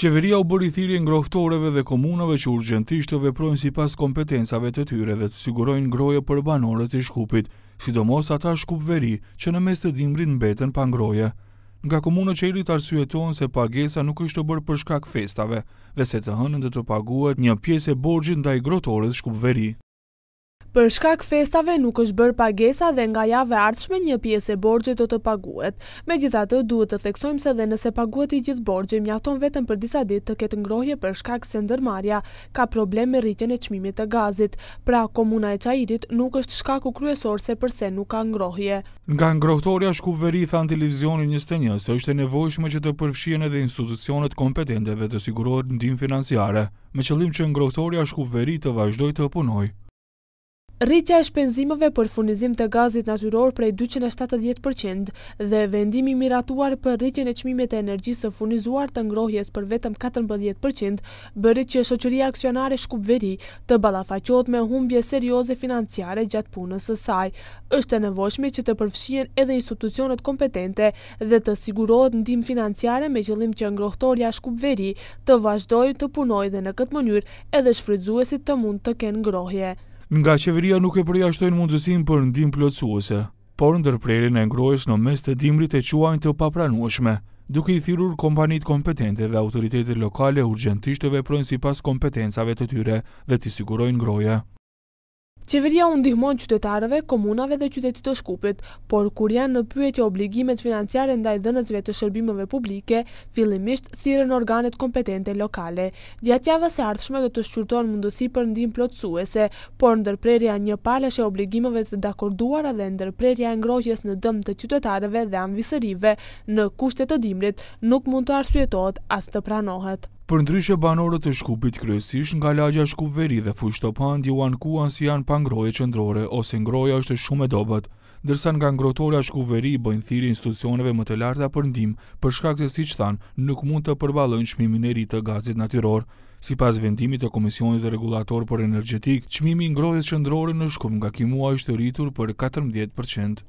Qeveria u bëri thirrje ngrohtoreve dhe komunave që urgjentisht të veprojnë sipas kompetencave të tyre dhe të sigurojnë ngroje për banorët e Shkupit, sidomos ata Shkup veri që në mes të dimrit mbeten pa ngroje. Nga komuna Qelit arsyetohen se pagesa nuk është bërë për shkak festave dhe se të hënën dhe të paguhet një pjesë e borxhit ndaj grotorëve Shkup veri. Për shkak festave nuk është bërë pagesa dhe nga jave ardhshme një pjesë e borgjit të të paguet. Me gjitha të duhet të theksojmë se dhe nëse paguet i gjithë borgjit, mjafton vetëm për disa dit të ketë ngrohje për shkak se ndërmarja ka problem me rritjen e qmimit të gazit. Pra, komuna e qajirit nuk është shkaku kryesor se përse nuk ka ngrohje. Nga ngrohtoria shkup veri i televizionin njës të njës, është e nevojshme që të përfshien edhe institucionet kompetente dhe të sigurohet ndim financiare, me qëllim që ngrohtoria shkup veri të vazhdoj të punoj Rritja e shpenzimeve për furnizim të gazit natyror prej 270% dhe vendimi miratuar për rritjen e qmimet e energjisë së furnizuar të ngrohjes për vetëm 14%, bërri që shoqëria aksionare shkupveri të balafaqot me humbje serioze financiare gjatë punës së saj. është e nevojshme që të përfshien edhe institucionet kompetente dhe të sigurohet ndim financiare me qëllim që ngrohtoria shkupveri të vazhdoj të punoj dhe në këtë mënyr edhe shfridzuesit të mund të kenë ngrohje nga qeveria nuk e përjashtojnë mundësim për ndim plotësuese, por ndërprerin e ngrojës në mes të dimrit e quajnë të papranueshme, duke i thirur kompanit kompetente dhe autoritetet lokale urgentisht të veprojnë si pas kompetencave të tyre dhe të sigurojnë ngroje. Qeveria u ndihmon qytetarëve, komunave dhe qytetit të Shkupit, por kur janë në pyetje obligimet financiare ndaj dhënësve të shërbimeve publike, fillimisht thirrën organet kompetente lokale. Gjatjava se ardhshme do të shqyrton mundësi për ndihmë plotësuese, por ndërprerja një palësh e obligimeve të dakorduara dhe ndërprerja e ngrohjes në dëm të qytetarëve dhe anëvisërive në kushte të dimrit nuk mund të arsyetohet as të pranohet. Për ndryshe banorët e shkupit kryesisht nga lagja shkupveri dhe fushtopan diuan uan kuan si janë pangroje qëndrore ose ngroja është shumë e dobet, dërsa nga ngrotorja shkupveri bëjnë thiri institucioneve më të larta për ndim, për shkak se si që thanë nuk mund të përbalën qmimin e rritë të gazit natyror. Si pas vendimit të Komisionit e Regulator për Energetik, qmimi ngrojës qëndrore në shkup nga kimua është rritur për 14%.